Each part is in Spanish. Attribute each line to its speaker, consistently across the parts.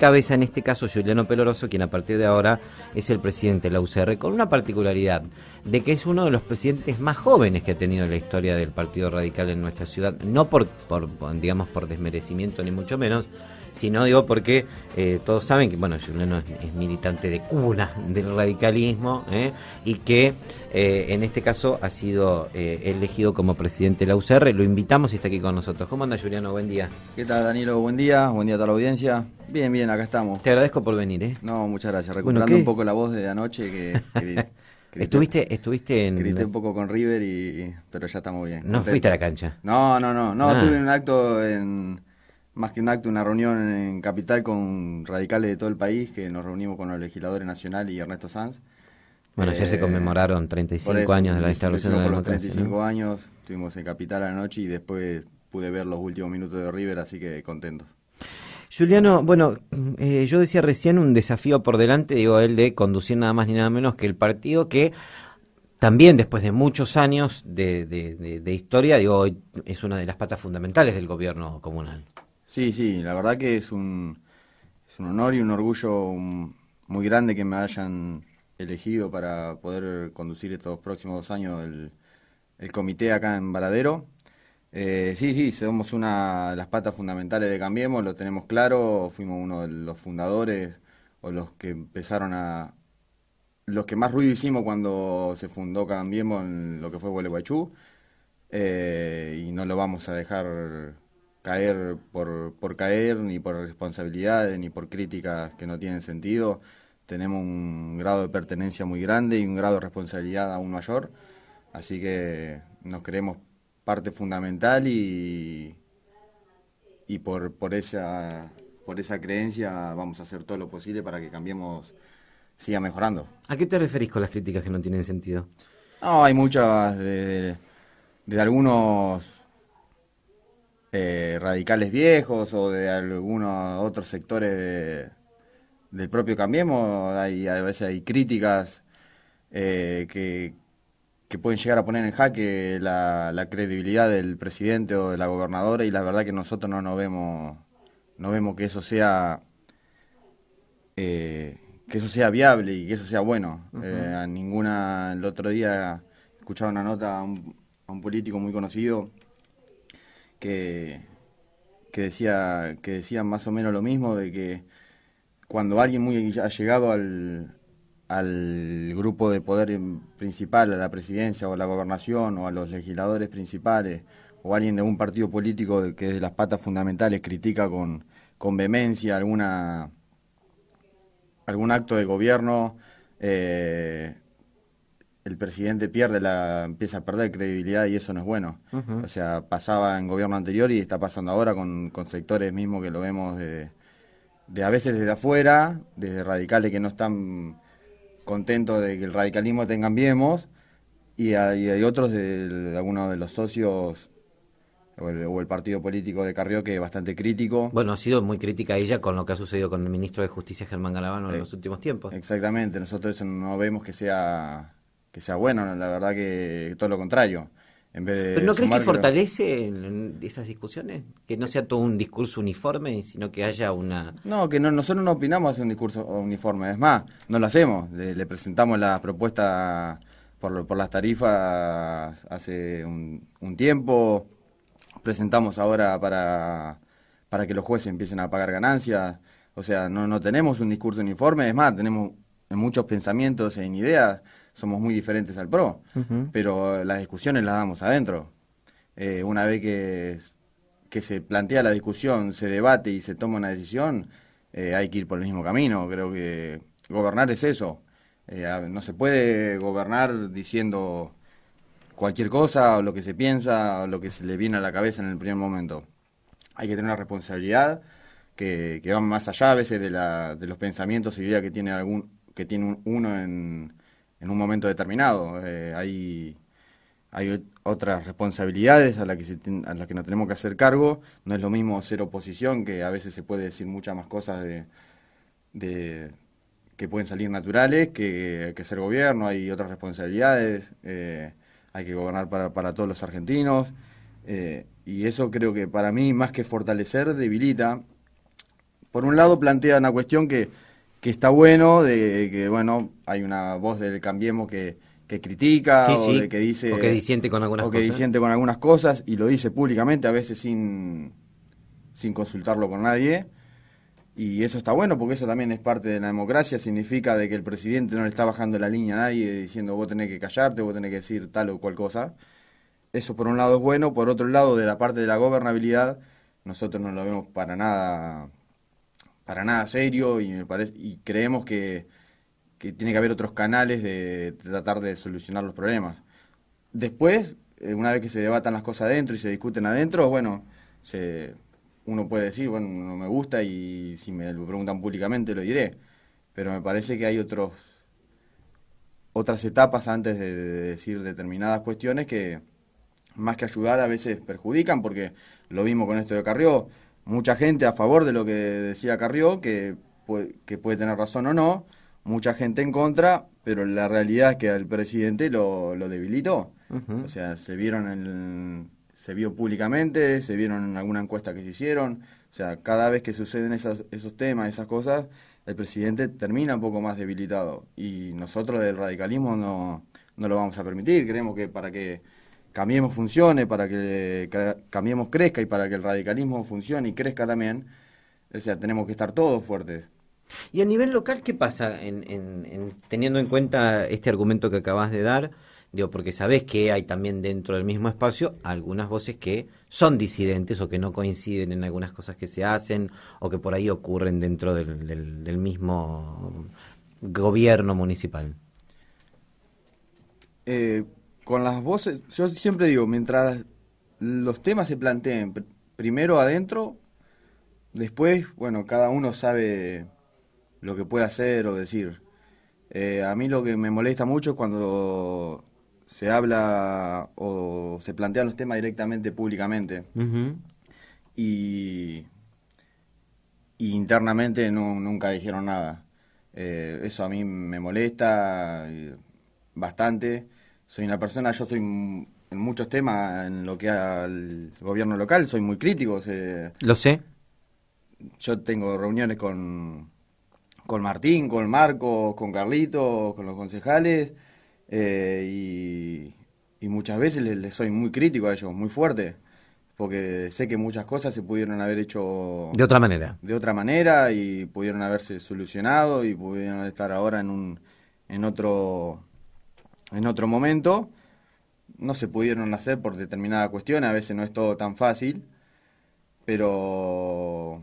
Speaker 1: cabeza en este caso Juliano Peloroso, quien a partir de ahora es el presidente de la UCR, con una particularidad de que es uno de los presidentes más jóvenes que ha tenido la historia del Partido Radical en nuestra ciudad, no por, por digamos por desmerecimiento ni mucho menos, si no, digo porque eh, todos saben que, bueno, Juliano es, militante de cuna del radicalismo ¿eh? y que eh, en este caso ha sido elegido como presidente de la UCR. Lo invitamos y está aquí con nosotros. ¿Cómo anda Juliano? Buen día.
Speaker 2: ¿Qué tal, Danilo? Buen día. Buen día a toda la audiencia. Bien, bien, acá estamos. Te agradezco por venir, ¿eh? No, muchas gracias. Recuperando un poco la voz de anoche que...
Speaker 1: estuviste, estuviste en. Grité un
Speaker 2: poco con River y, pero ya estamos bien. No fuiste a la cancha. No, no, no. No, estuve ah. en un acto en, más que un acto, una reunión en Capital con radicales de todo el país, que nos reunimos con los legisladores nacionales y Ernesto Sanz.
Speaker 1: Bueno, ya se eh, conmemoraron 35 años de la instalación de la democracia. 35
Speaker 2: años, estuvimos en Capital anoche y después pude ver los últimos minutos de River, así que contentos.
Speaker 1: Juliano, bueno, eh, yo decía recién un desafío por delante, digo, el de conducir nada más ni nada menos que el partido que también después de muchos años de, de historia, digo, es una de las patas fundamentales del gobierno comunal. Sí, sí, la verdad que es un,
Speaker 2: es un honor y un orgullo um, muy grande que me hayan elegido para poder conducir estos próximos dos años el, comité acá en Varadero. Eh, sí, sí, somos una de las patas fundamentales de Cambiemos, lo tenemos claro, fuimos uno de los fundadores o los que empezaron a... los que más ruido hicimos cuando se fundó Cambiemos en lo que fue Gualeguaychú eh, y no lo vamos a dejar caer por, caer, ni por responsabilidades, ni por críticas que no tienen sentido. Tenemos un grado de pertenencia muy grande y un grado de responsabilidad aún mayor. Así que nos creemos parte fundamental y, y por, por, esa, por esa creencia
Speaker 1: vamos a hacer todo lo posible para que cambiemos, siga mejorando. ¿A qué te referís con las críticas que no tienen sentido?
Speaker 2: No, hay muchas de, de algunos eh, radicales viejos o de algunos otros sectores del propio Cambiemos. Hay, a veces hay críticas eh, que, pueden llegar a poner en jaque la, credibilidad del presidente o de la gobernadora y la verdad que nosotros no nos vemos, no vemos que eso sea... Eh, que eso sea viable y que eso sea bueno. ninguna, el otro día escuchaba una nota a un político muy conocido que, que, decía, que decía más o menos lo mismo, de que cuando alguien muy ha llegado al, al grupo de poder principal, a la presidencia o a la gobernación o a los legisladores principales o alguien de un partido político que de las patas fundamentales critica con, con vehemencia alguna, algún acto de gobierno, eh, el presidente pierde la empieza a perder credibilidad y eso no es bueno. O sea, pasaba en gobierno anterior y está pasando ahora con, con sectores mismos que lo vemos de, de a veces desde afuera, desde radicales que no están contentos de que el radicalismo tenga viemos y hay, otros de, algunos de los socios o el, partido político de Carrió, que es bastante crítico. Bueno, ha sido muy crítica ella con lo que ha sucedido con el ministro de Justicia, Germán Galabano, en eh, los últimos tiempos. Exactamente, nosotros no vemos que sea
Speaker 1: que sea bueno, la verdad que todo lo contrario. En ¿Pero no crees que fortalece esas discusiones? Que no sea todo un discurso uniforme, sino que haya una...
Speaker 2: No, que no, nosotros no opinamos hacer un discurso uniforme, es más, no lo hacemos, le, presentamos la propuesta por, por las tarifas hace un, tiempo, presentamos ahora para, que los jueces empiecen a pagar ganancias, o sea, no, no tenemos un discurso uniforme, es más, tenemos muchos pensamientos en ideas somos muy diferentes al pro, pero las discusiones las damos adentro. Eh, una vez que, se plantea la discusión, se debate y se toma una decisión, eh, hay que ir por el mismo camino. Creo que gobernar es eso. Eh, no se puede gobernar diciendo cualquier cosa o lo que se piensa o lo que se le viene a la cabeza en el primer momento. Hay que tener una responsabilidad que, que va más allá a veces de, la, de los pensamientos y e ideas que tiene algún que tiene uno en, en un momento determinado. Eh, hay, hay otras responsabilidades a las que, a las que nos tenemos que hacer cargo. No es lo mismo ser oposición, que a veces se puede decir muchas más cosas de, que pueden salir naturales, que, que ser gobierno, hay otras responsabilidades, eh, hay que gobernar para, todos los argentinos. Eh, y eso creo que para mí, más que fortalecer, debilita. Por un lado, plantea una cuestión que que está bueno, de que, bueno, hay una voz del Cambiemos que, critica o que dice o que disiente con algunas o que cosas. disiente con algunas cosas y lo dice públicamente a veces sin sin consultarlo con nadie y eso está bueno porque eso también es parte de la democracia significa de que el presidente no le está bajando la línea a nadie diciendo vos tenés que callarte vos tenés que decir tal o cual cosa eso por un lado es bueno por otro lado de la parte de la gobernabilidad nosotros no lo vemos para nada para nada serio y me parece y creemos que, tiene que haber otros canales de, tratar de solucionar los problemas. Después, eh, una vez que se debatan las cosas adentro y se discuten adentro, bueno, se, uno puede decir, bueno, no me gusta y si me lo preguntan públicamente lo diré, pero me parece que hay otros otras etapas antes de, decir determinadas cuestiones que más que ayudar a veces perjudican porque lo vimos con esto de Carrió mucha gente a favor de lo que decía Carrió, que, puede tener razón o no, mucha gente en contra, pero la realidad es que al presidente lo, debilitó. O sea, se vieron el, se vio públicamente, se vieron en alguna encuesta que se hicieron. O sea, cada vez que suceden esos temas, esas cosas, el presidente termina un poco más debilitado. Y nosotros del radicalismo no lo vamos a permitir. Creemos que para que Cambiemos funcione, para que Cambiemos crezca y para que el radicalismo funcione y crezca también, o sea, tenemos que estar todos fuertes.
Speaker 1: ¿Y a nivel local qué pasa teniendo en cuenta este argumento que acabas de dar? Digo, porque sabés que hay también dentro del mismo espacio algunas voces que son disidentes o que no coinciden en algunas cosas que se hacen o que por ahí ocurren dentro del, del mismo gobierno municipal.
Speaker 2: Eh, con las voces, yo siempre digo, mientras los temas se planteen primero adentro, después, bueno, cada uno sabe lo que puede hacer o decir. Eh, a mí lo que me molesta mucho es cuando se habla o se plantean los temas directamente públicamente. y, internamente nunca dijeron nada. Eh, eso a mí me molesta eh, bastante soy una persona, yo soy en muchos temas, en lo que al gobierno local, soy muy crítico. Lo sé. Yo tengo reuniones con, Martín, con Marco con Carlitos, con los concejales, eh, y, muchas veces les, soy muy crítico a ellos, muy fuerte, porque sé que muchas cosas se pudieron haber hecho... De otra manera. De otra manera, y pudieron haberse solucionado, y pudieron estar ahora en un en otro en otro momento. No se pudieron hacer por determinada cuestión, a veces no es todo tan fácil, pero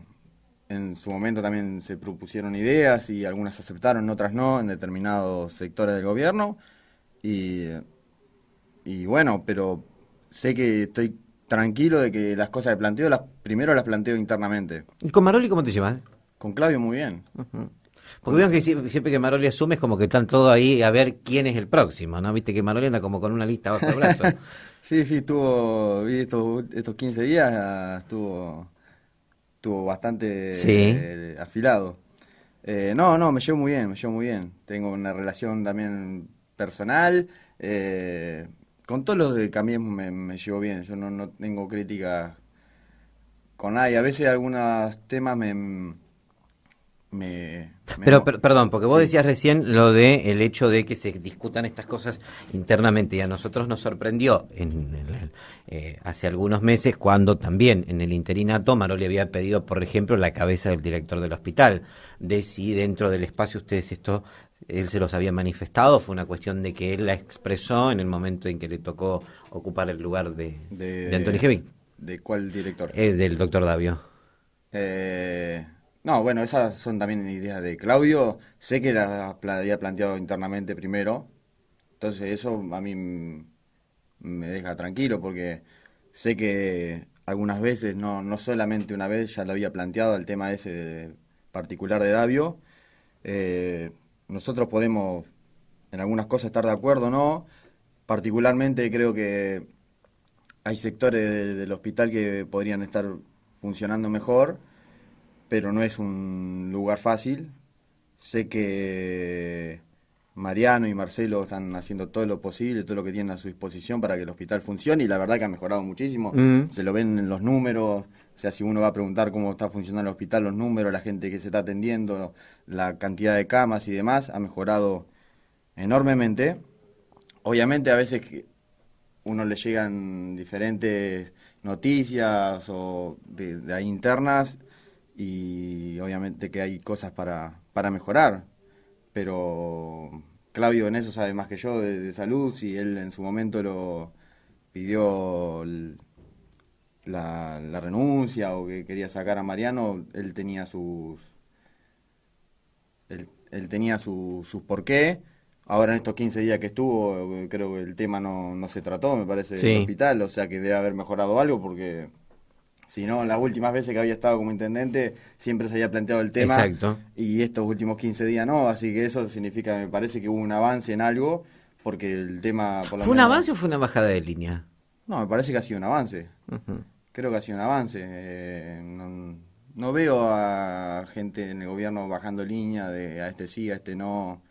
Speaker 2: en su momento también se propusieron ideas y algunas aceptaron, otras no, en determinados sectores del gobierno. Y, y bueno, pero sé que estoy tranquilo de que las cosas que planteo, las, primero las planteo internamente.
Speaker 1: ¿Y con Maroli cómo te llevas?
Speaker 2: Con Claudio muy bien.
Speaker 1: Porque que siempre que Maroli asume es como que están todos ahí a ver quién es el próximo, ¿no? Viste que Maroli anda como con una lista bajo el brazo.
Speaker 2: sí, sí, estuvo, estos, estos 15 días, estuvo, estuvo bastante eh, afilado. Eh, no, no, me llevo muy bien, me llevo muy bien. Tengo una relación también personal. Eh, con todos los de Cambiemos me, me llevo bien, yo no, no tengo crítica con nadie. A veces algunos temas me pero,
Speaker 1: perdón, porque vos decías recién lo de el hecho de que se discutan estas cosas internamente y a nosotros nos sorprendió en, eh, hace algunos meses cuando también en el interinato Maró le había pedido, por ejemplo, la cabeza del director del hospital, de si dentro del espacio ustedes esto él se los había manifestado, fue una cuestión de que él la expresó en el momento en que le tocó ocupar el lugar de, de, de Anthony ¿De cuál director? Eh, del doctor Davio. Eh, no, bueno, esas son
Speaker 2: también ideas de Claudio. Sé que las había planteado internamente primero. Entonces eso a mí me deja tranquilo porque sé que algunas veces, no, no solamente una vez, ya lo había planteado el tema ese particular de Davio. Eh, nosotros podemos en algunas cosas estar de acuerdo no. Particularmente creo que hay sectores del hospital que podrían estar funcionando mejor pero no es un lugar fácil. Sé que Mariano y Marcelo están haciendo todo lo posible, todo lo que tienen a su disposición para que el hospital funcione y la verdad que ha mejorado muchísimo. Se lo ven en los números, o sea, si uno va a preguntar cómo está funcionando el hospital, los números, la gente que se está atendiendo, la cantidad de camas y demás, ha mejorado enormemente. Obviamente a veces uno le llegan diferentes noticias o de, de internas y obviamente que hay cosas para, mejorar, pero Claudio en eso sabe más que yo de, salud, si él en su momento lo pidió la, renuncia o que quería sacar a Mariano, él tenía sus él, tenía sus por qué. Ahora en estos 15 días que estuvo, creo que el tema no, se trató, me parece, en el hospital, o sea que debe haber mejorado algo porque si no, las últimas veces que había estado como intendente siempre se había planteado el tema. Exacto. Y estos últimos 15 días no, así que eso significa, me parece que hubo un avance en algo, porque el tema... ¿Fue un avance
Speaker 1: o fue una bajada de línea?
Speaker 2: No, me parece que ha sido un avance. Creo que ha sido un avance. Eh, no, veo a gente en el gobierno bajando línea de a este sí, a este no,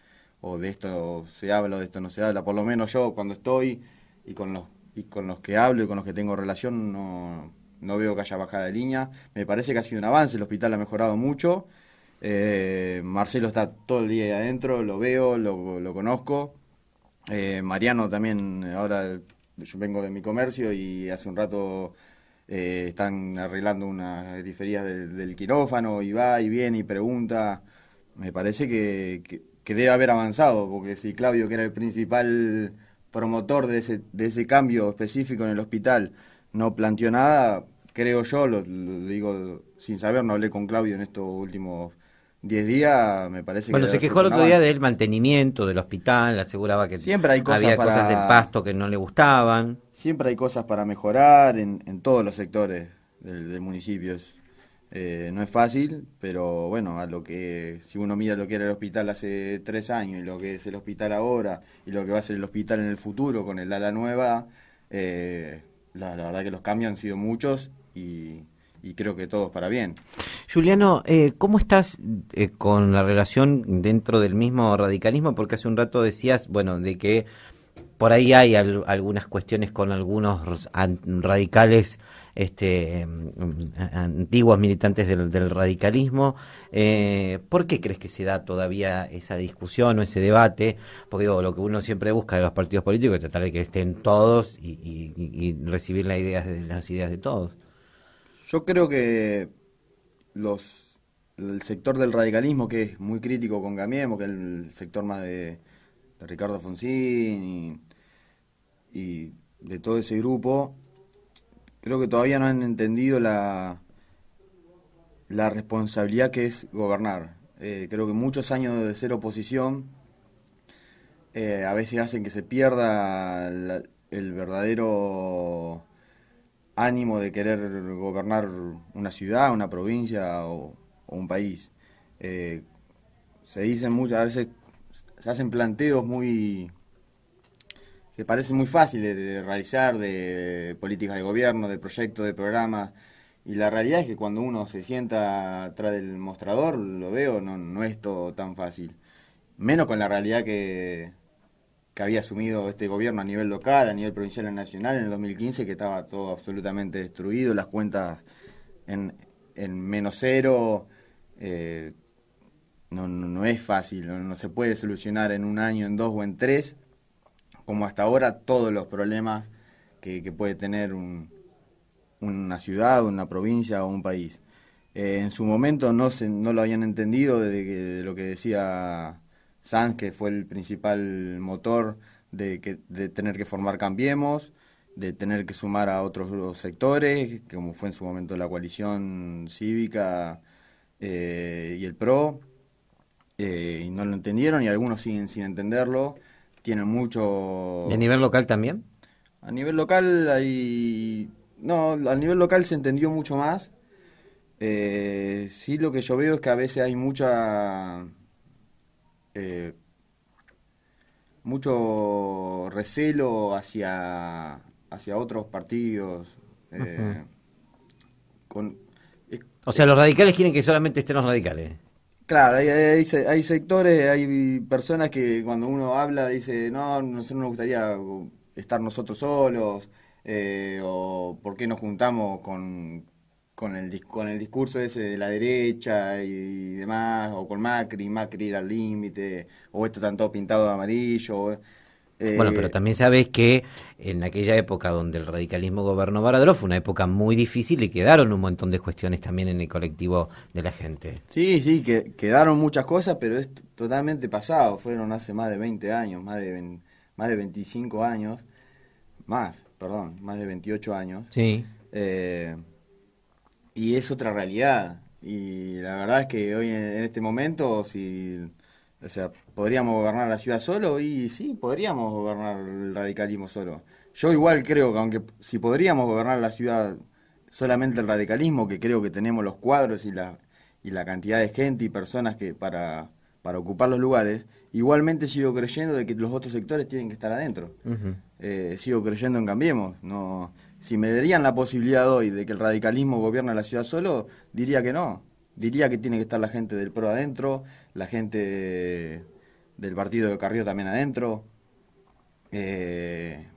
Speaker 2: o de esto se habla o de esto no se habla. Por lo menos yo cuando estoy y con los, y con los que hablo y con los que tengo relación no no veo que haya bajada de línea. Me parece que ha sido un avance, el hospital ha mejorado mucho. Eh, Marcelo está todo el día ahí adentro, lo veo, lo, conozco. Eh, Mariano también, ahora yo vengo de mi comercio y hace un rato eh, están arreglando unas diferías del quirófano y va y viene y pregunta. Me parece que, que, debe haber avanzado, porque si Claudio, que era el principal promotor de ese, de ese cambio específico en el hospital, no planteó nada, creo yo, lo, digo sin saber, no hablé con Claudio en estos últimos 10 días, me parece que... Bueno, se quejó el otro día del
Speaker 1: mantenimiento del hospital, aseguraba que Siempre hay cosas había cosas del pasto que no le gustaban.
Speaker 2: Siempre hay cosas para mejorar en, todos los sectores del, municipio. Eh, no es fácil, pero bueno, a lo que si uno mira lo que era el hospital hace tres años y lo que es el hospital ahora y lo que va a ser el hospital en el futuro con el ala nueva, eh, la, verdad que los cambios han sido muchos
Speaker 1: y, creo que todos para bien. Juliano, eh, ¿cómo estás eh, con la relación dentro del mismo radicalismo? Porque hace un rato decías, bueno, de que por ahí hay algunas cuestiones con algunos radicales este, mm, antiguos militantes del, radicalismo. Eh, ¿Por qué crees que se da todavía esa discusión o ese debate? Porque digo, lo que uno siempre busca de los partidos políticos es tratar de que estén todos y, y, recibir las ideas, las ideas de todos.
Speaker 2: Yo creo que los, el sector del radicalismo, que es muy crítico con Gamiemo, que es el sector más de, Ricardo Fonsín y, de todo ese grupo, creo que todavía no han entendido la, la responsabilidad que es gobernar. Eh, creo que muchos años de ser oposición eh, a veces hacen que se pierda el verdadero ánimo de querer gobernar una ciudad, una provincia o, un país. Eh, se dicen muchas veces, se hacen planteos muy que parecen muy fáciles de, realizar, de políticas de gobierno, de proyectos, de programas. Y la realidad es que cuando uno se sienta atrás del mostrador, lo veo, no, no es todo tan fácil. Menos con la realidad que, que había asumido este gobierno a nivel local, a nivel provincial y nacional en el 2015, que estaba todo absolutamente destruido, las cuentas en, menos cero. Eh, no, es fácil, no, se puede solucionar en un año, en dos o en tres, como hasta ahora, todos los problemas que, puede tener una ciudad, una provincia o un país. Eh, en su momento no, no lo habían entendido desde lo que decía Sanz, que fue el principal motor de, que, de tener que formar Cambiemos, de tener que sumar a otros sectores, como fue en su momento la coalición cívica eh, y el PRO, eh, y no lo entendieron y algunos siguen sin entenderlo, tienen mucho...
Speaker 1: ¿Y a nivel local también?
Speaker 2: A nivel local hay... No, a nivel local se entendió mucho más. Eh, sí lo que yo veo es que a veces hay mucha eh, mucho recelo hacia, hacia otros partidos. Eh,
Speaker 1: con, eh, o sea, los radicales quieren que solamente estén los radicales.
Speaker 2: Claro, hay, hay, sectores, hay personas que cuando uno habla dice, no, nosotros nos gustaría estar nosotros solos, o por qué nos juntamos con, con el, con el discurso ese de la derecha y demás, o con Macri, Macri ir al límite, o esto están todos pintados de amarillo. Eh, bueno, pero
Speaker 1: también sabes que en aquella época donde el radicalismo gobernó Baradero fue una época muy difícil y quedaron un montón de cuestiones también en el colectivo de la gente.
Speaker 2: Sí, sí, que quedaron muchas cosas, pero es totalmente pasado. Fueron hace más de 20 años, más de, más de 25 años, más, perdón, más de 28 años. Sí. Eh, y es otra realidad. Y la verdad es que hoy en, este momento, si. O sea, ¿podríamos gobernar la ciudad solo? Y sí, podríamos gobernar el radicalismo solo. Yo igual creo que aunque si podríamos gobernar la ciudad solamente el radicalismo, que creo que tenemos los cuadros y la, y la cantidad de gente y personas que para, para ocupar los lugares, igualmente sigo creyendo de que los otros sectores tienen que estar adentro. Eh, sigo creyendo en Cambiemos. No, si me darían la posibilidad hoy de que el radicalismo gobierne la ciudad solo, diría que no. Diría que tiene que estar la gente del PRO adentro, la gente del partido de Carrió también adentro, eh,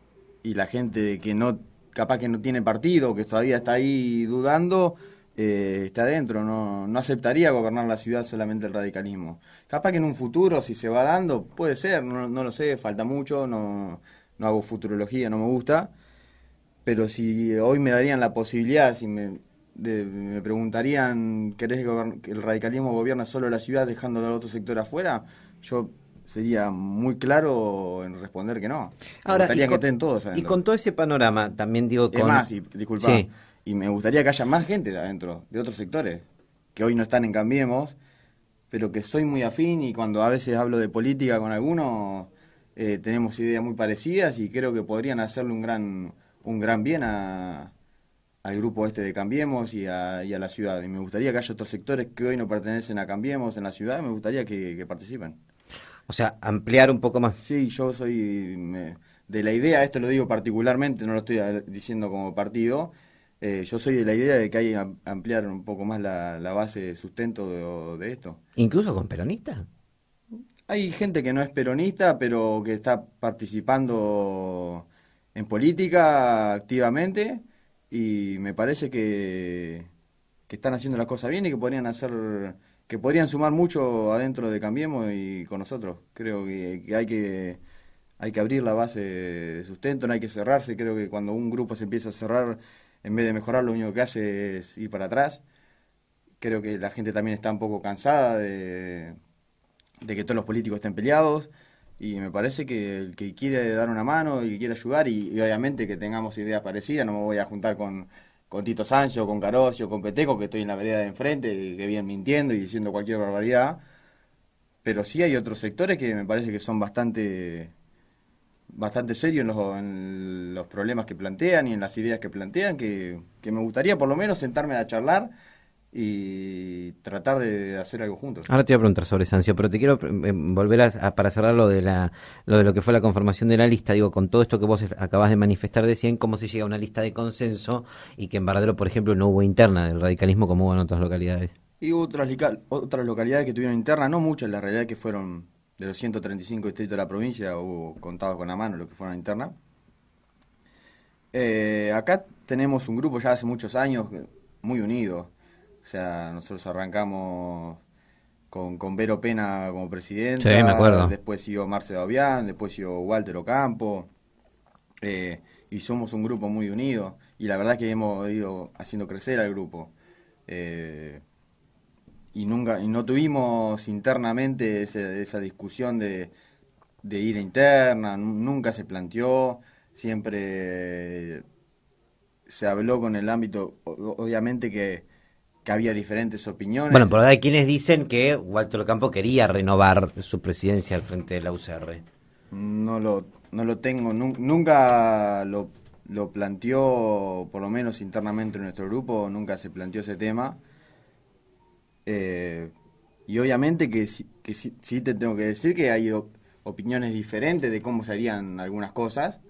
Speaker 2: y la gente que no, capaz que no tiene partido, que todavía está ahí dudando, eh, está adentro, no, no aceptaría gobernar la ciudad solamente el radicalismo. Capaz que en un futuro, si se va dando, puede ser, no, lo sé, falta mucho, no, no hago futurología, no me gusta, pero si hoy me darían la posibilidad, si me, preguntarían, ¿querés que el radicalismo gobierna solo la ciudad dejándolo al otro sector afuera? Yo sería muy claro en responder que no.
Speaker 1: Ahora, me todos Y con todo ese panorama, también digo con... más, y, y me
Speaker 2: gustaría que haya más gente de adentro, de otros sectores, que hoy no están en Cambiemos, pero que soy muy afín y cuando a veces hablo de política con alguno, eh, tenemos ideas muy parecidas y creo que podrían hacerle un gran un gran bien a, al grupo este de Cambiemos y a, y a, la ciudad. Y me gustaría que haya otros sectores que hoy no pertenecen a Cambiemos en la ciudad, me gustaría que, participen.
Speaker 1: O sea, ampliar un poco más. Sí, yo soy
Speaker 2: de la idea, esto lo digo particularmente, no lo estoy diciendo como partido, eh, yo soy de la idea de que hay que ampliar un poco más la, base de sustento de, de esto.
Speaker 1: ¿Incluso con peronistas?
Speaker 2: Hay gente que no es peronista, pero que está participando en política activamente y me parece que, que están haciendo las cosas bien y que podrían hacer que podrían sumar mucho adentro de Cambiemos y con nosotros. Creo que, hay que hay que abrir la base de sustento, no hay que cerrarse. Creo que cuando un grupo se empieza a cerrar, en vez de mejorar, lo único que hace es ir para atrás. Creo que la gente también está un poco cansada de, de que todos los políticos estén peleados. Y me parece que el que quiere dar una mano y quiere ayudar, y, obviamente que tengamos ideas parecidas, no me voy a juntar con, con Tito Sancho, con Carocio, con Peteco, que estoy en la vereda de enfrente, que vienen mintiendo y diciendo cualquier barbaridad. Pero sí hay otros sectores que me parece que son bastante bastante serios en los, problemas que plantean y en las ideas que plantean, que, que me gustaría por lo menos sentarme a charlar y tratar de hacer algo juntos.
Speaker 1: Ahora te voy a preguntar sobre Sancio, pero te quiero eh, volver a, para cerrar lo de, la, lo de lo que fue la conformación de la lista. Digo, con todo esto que vos acabas de manifestar, decían cómo se llega a una lista de consenso y que en Baradero, por ejemplo, no hubo interna del radicalismo como hubo en otras localidades.
Speaker 2: Y hubo otras, localidades que tuvieron interna, no muchas, la realidad que fueron de los 135 distritos de la provincia, hubo contados con la mano lo que fueron interna. Eh, acá tenemos un grupo ya hace muchos años muy unido o sea, nosotros arrancamos con, Vero Pena como presidente. Después siguió Marce Davián, después siguió Walter Ocampo. Eh, y somos un grupo muy unido. Y la verdad es que hemos ido haciendo crecer al grupo. Eh, y nunca y no tuvimos internamente esa discusión de, de ira interna, nunca se planteó, siempre se habló con el ámbito, obviamente que que había diferentes opiniones. Bueno, pero hay
Speaker 1: quienes dicen que Walter Campo quería renovar su presidencia al frente de la UCR.
Speaker 2: No lo, no lo tengo, nunca lo, planteó, por lo menos internamente en nuestro grupo, nunca se planteó ese tema. Eh, y obviamente que, que sí, te tengo que decir que hay opiniones diferentes de cómo se harían algunas cosas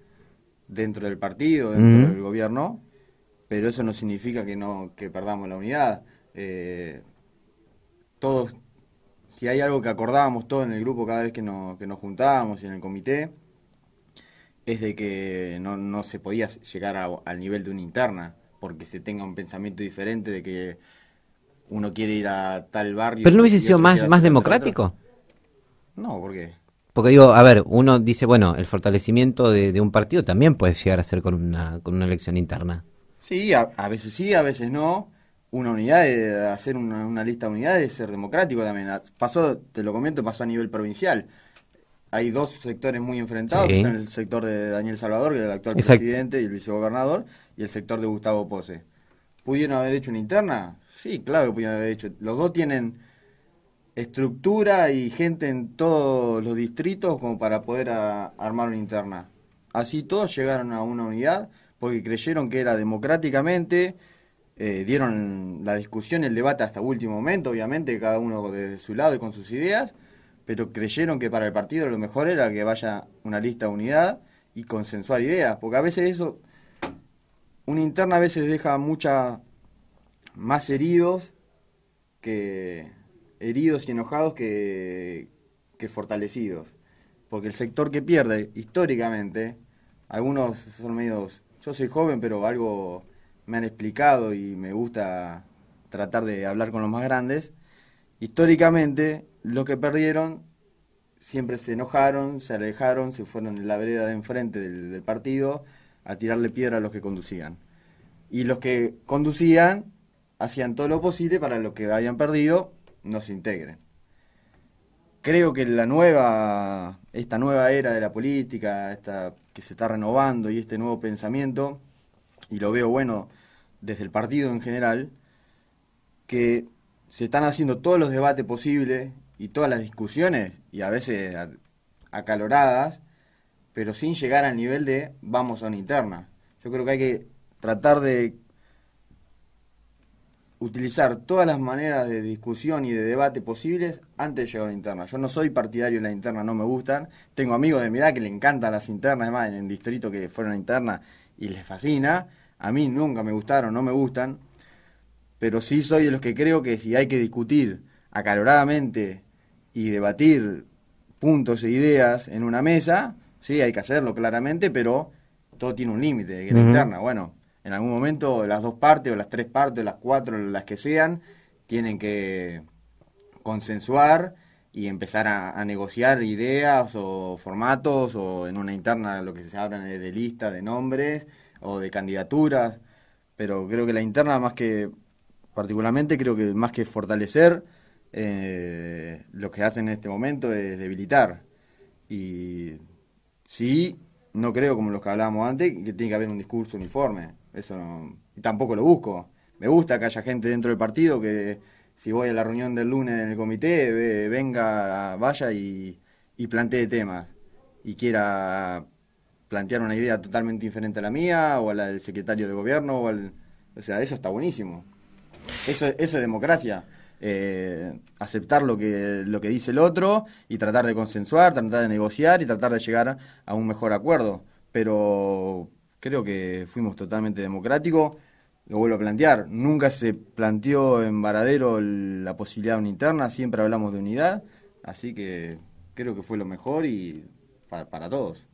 Speaker 2: dentro del partido, dentro del gobierno, pero eso no significa que no que perdamos la unidad. Eh, todos, si hay algo que acordábamos todos en el grupo cada vez que, que nos juntábamos y en el comité, es de que no, no se podía llegar al nivel de una interna, porque se tenga un pensamiento diferente de que uno quiere ir a tal barrio. ¿Pero no hubiese sido más, más democrático? No, ¿por qué?
Speaker 1: Porque digo, a ver, uno dice, bueno, el fortalecimiento de, de un partido también puede llegar a ser con una, con una elección interna.
Speaker 2: Sí, a, veces sí, a veces no. Una unidad, de hacer una, lista de unidades es ser democrático también. Pasó, te lo comento, pasó a nivel provincial. Hay dos sectores muy enfrentados, son el sector de Daniel Salvador, que es el actual presidente y el vicegobernador, y el sector de Gustavo Pose. ¿Pudieron haber hecho una interna? Sí, claro que pudieron haber hecho. Los dos tienen estructura y gente en todos los distritos como para poder armar una interna. Así todos llegaron a una unidad porque creyeron que era democráticamente, eh, dieron la discusión, el debate hasta último momento, obviamente, cada uno desde su lado y con sus ideas, pero creyeron que para el partido lo mejor era que vaya una lista de unidad y consensuar ideas, porque a veces eso, una interna a veces deja mucha más heridos que heridos y enojados que, que fortalecidos. Porque el sector que pierde históricamente, algunos son medios yo soy joven, pero algo me han explicado y me gusta tratar de hablar con los más grandes. Históricamente, los que perdieron siempre se enojaron, se alejaron, se fueron en la vereda de enfrente del, partido a tirarle piedra a los que conducían. Y los que conducían hacían todo lo posible para los que habían perdido no se integren. Creo que la nueva, esta nueva era de la política, esta que se está renovando y este nuevo pensamiento, y lo veo bueno desde el partido en general, que se están haciendo todos los debates posibles y todas las discusiones, y a veces acaloradas, pero sin llegar al nivel de vamos a una interna. Yo creo que hay que tratar de utilizar todas las maneras de discusión y de debate posibles antes de llegar a la interna. Yo no soy partidario de la interna, no me gustan. Tengo amigos de mi edad que le encantan las internas, además en el distrito que fueron a interna y les fascina. A mí nunca me gustaron, no me gustan. Pero sí soy de los que creo que si hay que discutir acaloradamente y debatir puntos e ideas en una mesa, sí, hay que hacerlo claramente, pero todo tiene un límite, que la interna, bueno, en algún momento las dos partes o las tres partes o las cuatro, las que sean, tienen que consensuar y empezar a, negociar ideas o formatos o en una interna lo que se habla de lista de nombres o de candidaturas. Pero creo que la interna más que, particularmente creo que más que fortalecer, eh, lo que hacen en este momento es debilitar. Y sí, no creo, como los que hablábamos antes, que tiene que haber un discurso uniforme. Eso no, tampoco lo busco. Me gusta que haya gente dentro del partido que si voy a la reunión del lunes en el comité, venga, vaya y, plantee temas y quiera plantear una idea totalmente diferente a la mía o a la del secretario de gobierno o al... O sea, eso está buenísimo. Eso, eso es democracia. Eh, aceptar lo que, lo que dice el otro y tratar de consensuar, tratar de negociar y tratar de llegar a un mejor acuerdo. Pero Creo que fuimos totalmente democráticos. Lo vuelvo a plantear, nunca se planteó en Varadero la posibilidad de una interna, siempre hablamos de unidad, así que creo que fue lo mejor y para, todos.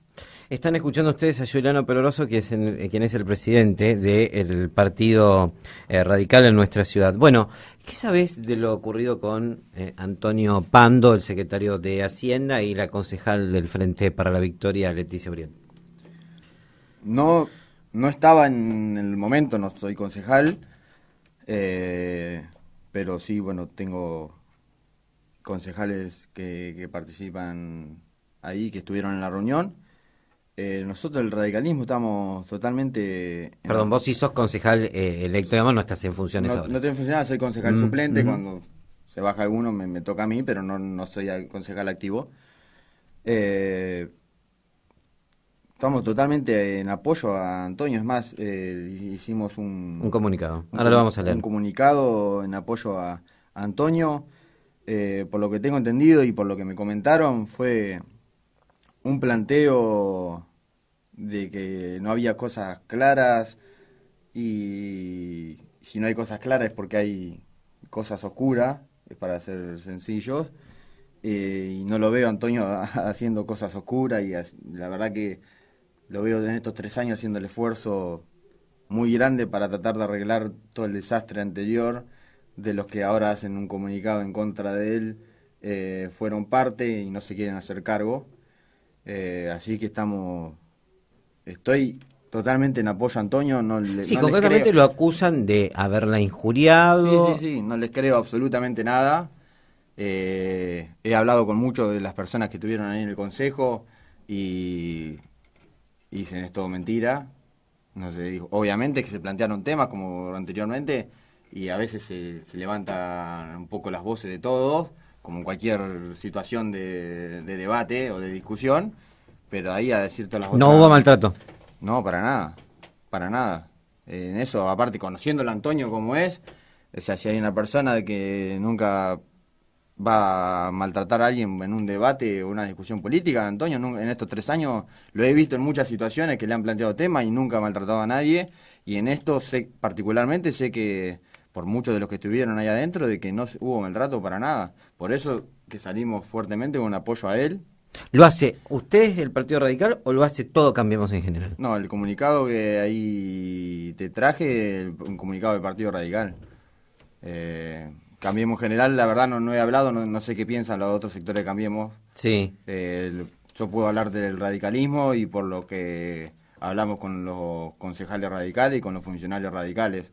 Speaker 1: Están escuchando ustedes a Juliano Peloroso, que es eh, quien es el presidente del Partido eh, Radical en nuestra ciudad. Bueno, ¿qué sabes de lo ocurrido con eh, Antonio Pando, el secretario de Hacienda, y la concejal del Frente para la Victoria, Leticia Brión
Speaker 2: no, no estaba en el momento, no soy concejal, eh, pero sí, bueno, tengo concejales que, participan ahí, que estuvieron en la reunión. Eh, nosotros, el radicalismo, estamos totalmente... Perdón, vos
Speaker 1: sí sos concejal eh, electo, digamos, no estás en funciones no, ahora. No
Speaker 2: estoy en funciones, soy concejal mm, suplente, mm. cuando se baja alguno me, toca a mí, pero no, no soy concejal activo. Eh, Estamos totalmente en apoyo a Antonio, es más, eh, hicimos un, un comunicado. Ahora lo vamos a leer. Un comunicado en apoyo a, Antonio. Eh, por lo que tengo entendido y por lo que me comentaron, fue un planteo de que no había cosas claras y si no hay cosas claras es porque hay cosas oscuras, es para ser sencillos. Eh, y no lo veo Antonio haciendo cosas oscuras y la verdad que lo veo en estos tres años haciendo el esfuerzo muy grande para tratar de arreglar todo el desastre anterior de los que ahora hacen un comunicado en contra de él eh, fueron parte y no se quieren hacer cargo eh, así que estamos estoy totalmente en apoyo a Antonio no sí concretamente lo
Speaker 1: acusan de haberla
Speaker 2: injuriado sí sí sí no les creo absolutamente nada eh, he hablado con muchos de las personas que estuvieron ahí en el consejo y y dicen es todo mentira. No sé, obviamente que se plantearon temas como anteriormente y a veces se, levantan un poco las voces de todos, como en cualquier situación de, debate o de discusión, pero ahí a decir todas las voces. No hubo maltrato. No, para nada, para nada. En eso, aparte, conociéndolo a Antonio como es, o sea, si hay una persona que nunca va a maltratar a alguien en un debate o una discusión política. Antonio, en estos tres años lo he visto en muchas situaciones que le han planteado temas y nunca ha maltratado a nadie. Y en esto sé, particularmente sé que por muchos de los que estuvieron ahí adentro, de que no hubo maltrato para nada. Por eso que salimos fuertemente con apoyo a él. ¿Lo hace usted el Partido Radical o lo hace todo Cambiemos en general? No, el comunicado que ahí te traje, un comunicado del Partido Radical. Eh, Cambiemos General, la verdad no, he hablado, no, sé qué piensan los otros sectores de Cambiemos. Sí. Eh, yo puedo hablar del radicalismo y por lo que hablamos con los concejales radicales y con los funcionarios radicales.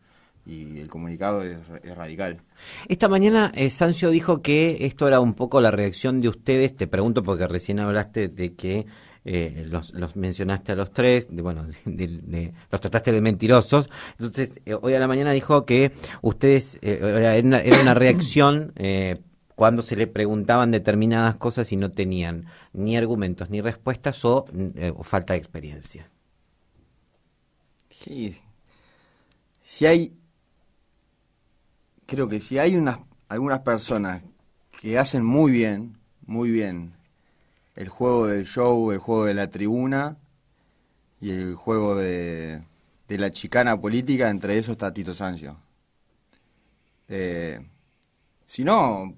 Speaker 2: Y el
Speaker 1: comunicado es, radical. Esta mañana eh, Sancio dijo que esto era un poco la reacción de ustedes. Te pregunto porque recién hablaste de que eh, los, los, mencionaste a los tres, bueno, los trataste de mentirosos. Entonces, eh, hoy a la mañana dijo que ustedes, eh, era, una, reacción cuando se le preguntaban determinadas cosas y no tenían ni argumentos ni respuestas o, mm, o falta de experiencia. Sí. Si hay,
Speaker 2: creo que si hay unas, algunas personas que hacen muy bien, muy bien el juego del show, el juego de la tribuna y el juego de, la chicana política, entre esos está Tito Sancio. Eh, si no,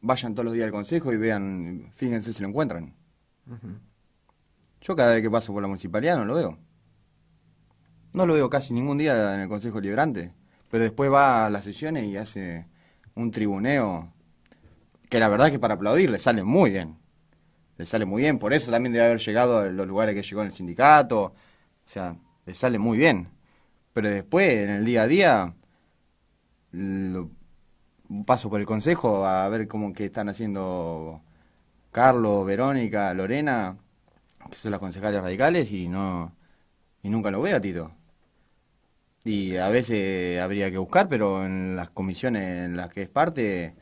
Speaker 2: vayan todos los días al consejo y vean, fíjense si lo encuentran. Yo cada vez que paso por la municipalidad no lo veo. No lo veo casi ningún día en el Consejo Liberante, pero después va a las sesiones y hace un tribuneo que la verdad es que para aplaudir le sale muy bien le sale muy bien. Por eso también debe haber llegado a los lugares que llegó en el sindicato. O sea, le sale muy bien. Pero después, en el día a día, paso por el consejo a ver cómo que están haciendo Carlos, Verónica, Lorena, que son las concejales radicales, y no y nunca lo veo a Tito. Y a veces habría que buscar, pero en las comisiones en las que es parte,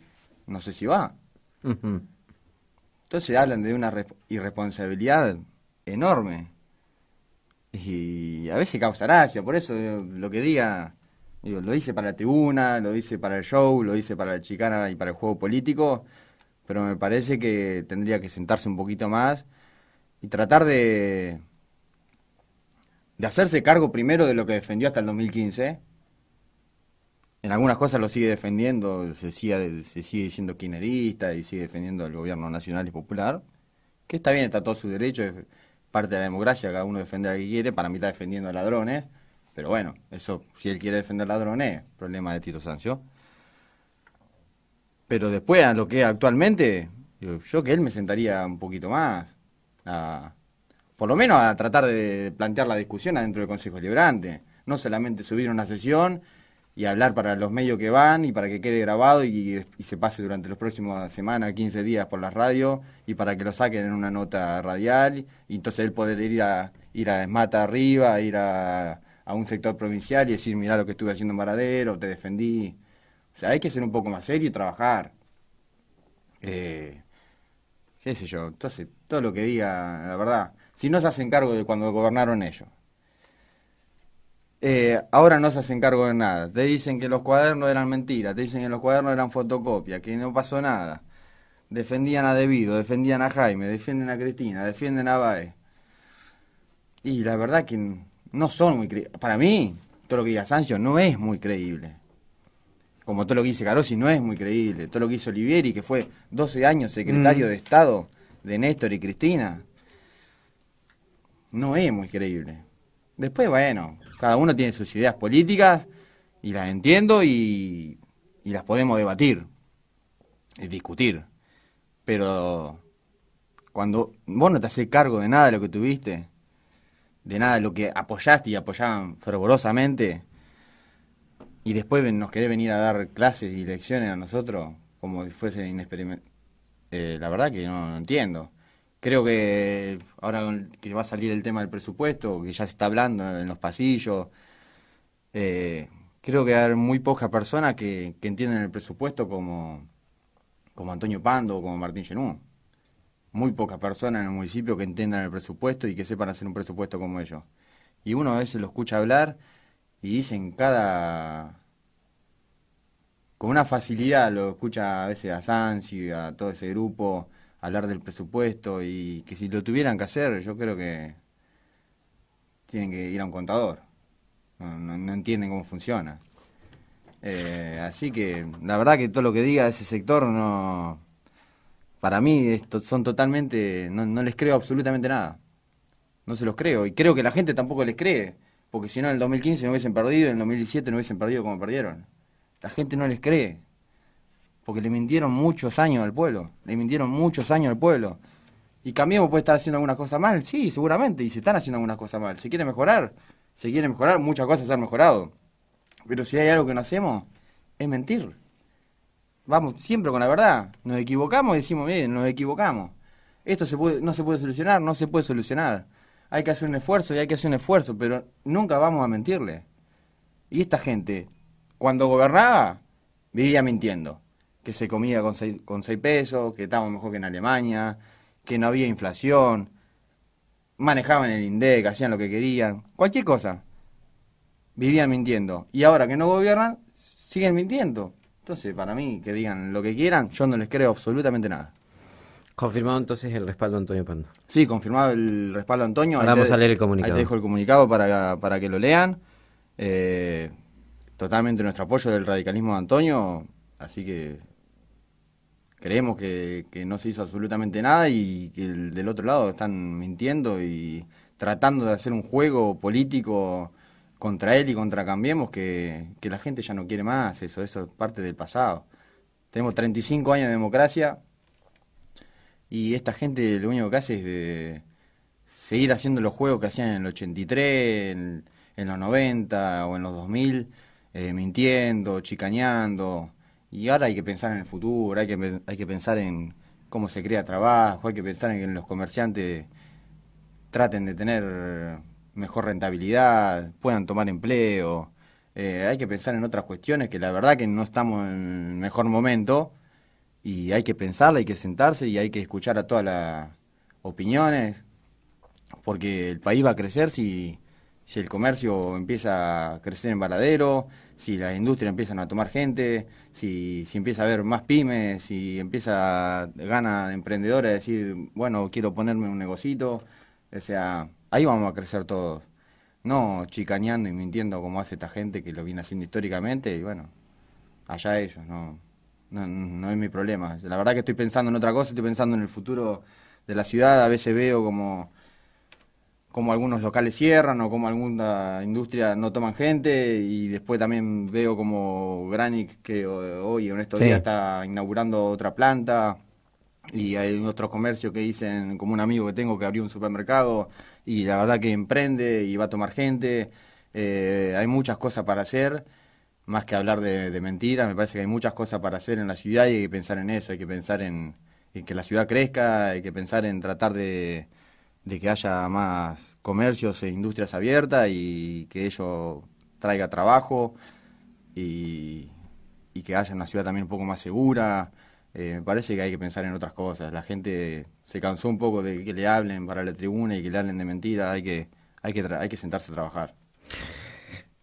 Speaker 2: no sé si va. Entonces hablan de una irresponsabilidad enorme. Y a veces causa gracia, por eso lo que diga, lo dice para la tribuna, lo dice para el show, lo dice para la chicana y para el juego político, pero me parece que tendría que sentarse un poquito más y tratar de, de hacerse cargo primero de lo que defendió hasta el 2015 en algunas cosas lo sigue defendiendo, se sigue, se sigue diciendo y sigue defendiendo el gobierno nacional y popular, que está bien, está todo su derecho, es parte de la democracia, cada uno defiende a que quiere, para mí está defendiendo a ladrones, pero bueno, eso, si él quiere defender ladrones, problema de Tito Sancio. Pero después, a lo que actualmente, yo que él me sentaría un poquito más, por lo menos a tratar de plantear la discusión adentro del Consejo Liberante, no solamente subir una sesión y hablar para los medios que van y para que quede grabado y, se pase durante los próximos semanas, 15 días por las radios y para que lo saquen en una nota radial y entonces él poder ir a ir a Esmata arriba, ir a, un sector provincial y decir, mirá lo que estuve haciendo en Varadero, te defendí. O sea, hay que ser un poco más serio y trabajar. Eh, qué sé yo, entonces todo lo que diga, la verdad, si no se hacen cargo de cuando gobernaron ellos, eh, ahora no se hacen cargo de nada. Te dicen que los cuadernos eran mentiras, te dicen que los cuadernos eran fotocopias, que no pasó nada. Defendían a Debido, defendían a Jaime, defienden a Cristina, defienden a Baez. Y la verdad que no son muy creíbles. Para mí, todo lo que diga Sancho no es muy creíble. Como todo lo que dice Carosi no es muy creíble. Todo lo que hizo Olivieri, que fue 12 años secretario mm. de Estado de Néstor y Cristina, no es muy creíble. Después, bueno, cada uno tiene sus ideas políticas y las entiendo y, y las podemos debatir y eh, discutir. Pero cuando vos no te haces cargo de nada de lo que tuviste, de nada de lo que apoyaste y apoyaban fervorosamente, y después nos querés venir a dar clases y lecciones a nosotros como si fuesen inexperimentados, eh, la verdad que no, no entiendo. Creo que ahora que va a salir el tema del presupuesto, que ya se está hablando en los pasillos, eh, creo que hay muy pocas personas que, que, entienden el presupuesto como, como Antonio Pando o como Martín Genú. Muy pocas personas en el municipio que entiendan el presupuesto y que sepan hacer un presupuesto como ellos. Y uno a veces lo escucha hablar y dicen cada... Con una facilidad lo escucha a veces a Sansi, a todo ese grupo hablar del presupuesto y que si lo tuvieran que hacer, yo creo que tienen que ir a un contador. No, entienden cómo funciona. Eh, así que la verdad que todo lo que diga ese sector no... Para mí esto son totalmente... No, no les creo absolutamente nada. No se los creo. Y creo que la gente tampoco les cree. Porque si no, en el 2015 no hubiesen perdido, en el 2017 no hubiesen perdido como perdieron. La gente no les cree porque le mintieron muchos años al pueblo, le mintieron muchos años al pueblo. Y cambiamos puede estar haciendo algunas cosas mal, sí, seguramente, y se están haciendo algunas cosas mal. ¿Se quiere mejorar? Se quiere mejorar, muchas cosas se han mejorado. Pero si hay algo que no hacemos, es mentir. Vamos siempre con la verdad. Nos equivocamos y decimos, miren, nos equivocamos. Esto se puede, no se puede solucionar, no se puede solucionar. Hay que hacer un esfuerzo y hay que hacer un esfuerzo, pero nunca vamos a mentirle. Y esta gente, cuando gobernaba, vivía mintiendo que se comía con 6 con seis pesos, que estábamos mejor que en Alemania, que no había inflación, manejaban el INDEC, hacían lo que querían, cualquier cosa. Vivían mintiendo. Y ahora que no gobiernan, siguen mintiendo. Entonces, para mí, que digan lo que quieran, yo no les creo absolutamente nada. Confirmado entonces el respaldo a Antonio Pando. Sí, confirmado el respaldo a Antonio. vamos a leer el comunicado. Ahí te dejo el comunicado para, para que lo lean. Eh, totalmente nuestro apoyo del radicalismo de Antonio, así que creemos que, no se hizo absolutamente nada y que del otro lado están mintiendo y tratando de hacer un juego político contra él y contra Cambiemos que, la gente ya no quiere más eso, eso es parte del pasado. Tenemos 35 años de democracia y esta gente lo único que hace es de seguir haciendo los juegos que hacían en el 83, en, los 90 o en los 2000, eh, mintiendo, chicañando y ahora hay que pensar en el futuro, hay que, hay que pensar en cómo se crea trabajo, hay que pensar en que los comerciantes traten de tener mejor rentabilidad, puedan tomar empleo. Eh, hay que pensar en otras cuestiones que la verdad que no estamos en el mejor momento y hay que pensarla, hay que sentarse y hay que escuchar a todas las opiniones porque el país va a crecer si, si el comercio empieza a crecer en Varadero, si la industria empiezan a tomar gente, si, empieza a haber más pymes, si empieza gana emprendedores a decir, bueno, quiero ponerme un negocito, o sea, ahí vamos a crecer todos. No chicañando y mintiendo como hace esta gente que lo viene haciendo históricamente y bueno, allá ellos, no, no, no es mi problema. La verdad que estoy pensando en otra cosa, estoy pensando en el futuro de la ciudad, a veces veo como como algunos locales cierran o como alguna industria no toman gente y después también veo como Granic que eh, hoy en estos días está inaugurando otra planta y hay otros comercios que dicen como un amigo que tengo que abrió un supermercado y la verdad que emprende y va a tomar gente eh, hay muchas cosas para hacer más que hablar de, mentiras me parece que hay muchas cosas para hacer en la ciudad y hay que pensar en eso hay que pensar en que la ciudad crezca hay que pensar en tratar de de que haya más comercios e industrias abiertas y que ello traiga trabajo y, que haya una ciudad también un poco más segura. Eh, me parece que hay que pensar en otras cosas. La gente se cansó un poco de que le hablen para la tribuna y que le hablen de mentiras. Hay que, hay que, hay que sentarse a trabajar.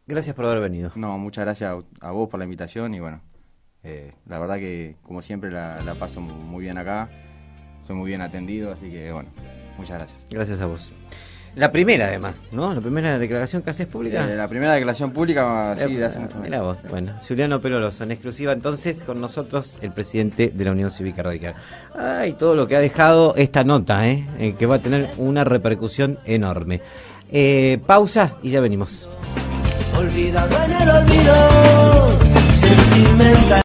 Speaker 2: Gracias por haber venido. No, muchas gracias a, vos por la invitación y bueno, eh, la verdad que como siempre la, la paso muy bien acá,
Speaker 1: soy muy bien atendido, así que bueno, Muchas gracias. Gracias a vos. La primera, además, ¿no? La primera declaración que haces pública. Eh, la primera declaración pública, ah, sí, eh, hace mucho Mira vos, bueno. Juliano Peroloso, en exclusiva entonces con nosotros, el presidente de la Unión Cívica Radical. Ay, todo lo que ha dejado esta nota, ¿eh? eh que va a tener una repercusión enorme. pausa y ya venimos. Olvidado en el olvido,
Speaker 2: sentimental.